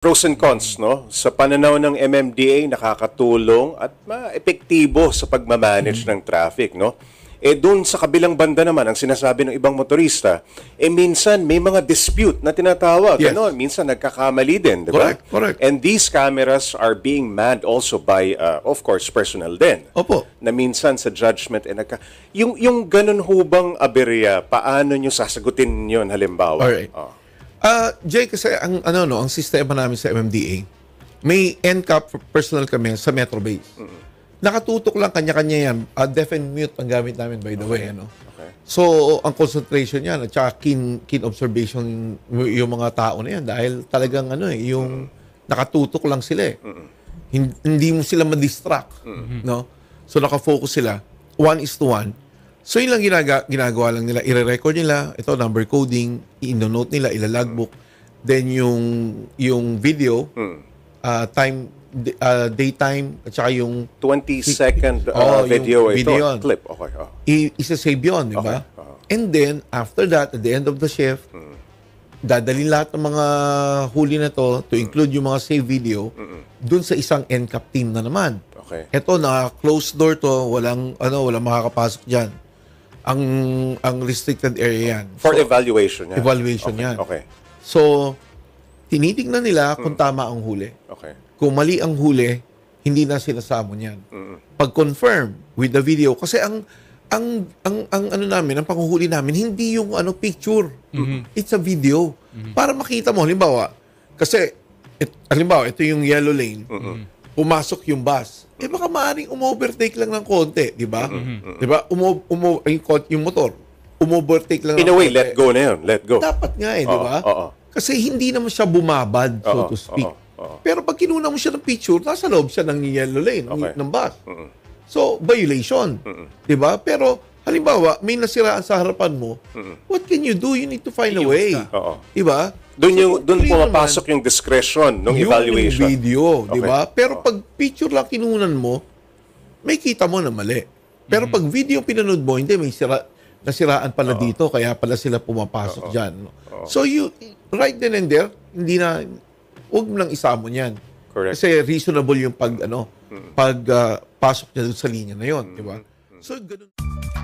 pros and cons no sa pananaw ng MMDA nakakatulong at maepektibo sa pagmamanage ng traffic no eh doon sa kabilang banda naman ang sinasabi ng ibang motorista eh minsan may mga dispute na tinatawag yes. ano minsan nagkakamali din di ba correct correct and these cameras are being manned also by uh, of course personnel din opo na minsan sa judgment eh nagka yung yung ganun hubang aberya paano niyo sasagutin yon halimbawa All right. oh. Uh, Jay, kasi ang, ano, no, ang sistema namin sa MMDA, may end NCAP personal kami sa Metro Base. Mm-hmm. Nakatutok lang kanya-kanya yan. Uh, deaf and mute ang gamit namin, by the okay. way. Ano? Okay. So, ang concentration yan at saka keen, keen observation yung mga tao na yan dahil talagang ano eh, yung mm-hmm. nakatutok lang sila eh. Mm-hmm. Hindi, hindi mo sila ma-distract. Mm-hmm. No? So, nakafocus sila. One is to one So yun lang ginaga, ginagawa lang nila. i record nila, ito number coding, i-note nila, ilalagbook. Then yung yung video, hmm. uh, time uh, daytime at saka yung 20 second uh, oh, video yung video ito, clip. Okay. Oh. I- isa-save yun, di ba? Okay. Oh. And then after that at the end of the shift, hmm. dadalhin lahat ng mga huli na to to hmm. include yung mga save video mm doon sa isang end cap team na naman. Okay. Ito na closed door to, walang ano, walang makakapasok diyan ang ang restricted area yan. For so, evaluation yan. Evaluation okay. yan. Okay. So, tinitingnan nila kung mm. tama ang huli. Okay. Kung mali ang huli, hindi na sila samon yan. Pag confirm with the video kasi ang ang ang ang ano namin, ang panghuhuli namin hindi yung ano picture. Mm-hmm. It's a video. Mm-hmm. Para makita mo halimbawa kasi it, halimbawa ito yung yellow lane. Mm-hmm pumasok yung bus, eh baka maaring umovertake lang ng konti, di ba? Mm-hmm. Di ba? Umo, umo, yung, yung motor, umovertake lang. In a way, konti. let go na yun. Let go. Dapat nga eh, di ba? Kasi hindi naman siya bumabad, so oh, to speak. Oh, oh, oh. Pero pag kinuna mo siya ng picture, nasa loob siya ng yellow lane, okay. ng bus. Mm-hmm. So, violation. Mm-hmm. Di ba? Pero, halimbawa, may nasiraan sa harapan mo, mm-hmm. what can you do? You need to find Iiwas a way. Di ba? Doon yung doon pumapasok yung discretion ng evaluation. Yung video, okay. di ba? Pero oh. pag picture lang kinunan mo, may kita mo na mali. Pero mm. pag video pinanood mo, hindi may sira nasiraan pala uh-huh. dito kaya pala sila pumapasok uh-huh. diyan. Uh-huh. So you right then and there, hindi na wag mo nang isamo niyan. Correct. Kasi reasonable yung pag ano, mm. pag uh, pasok niya sa linya na 'yon, mm-hmm. di ba? Mm. So ganun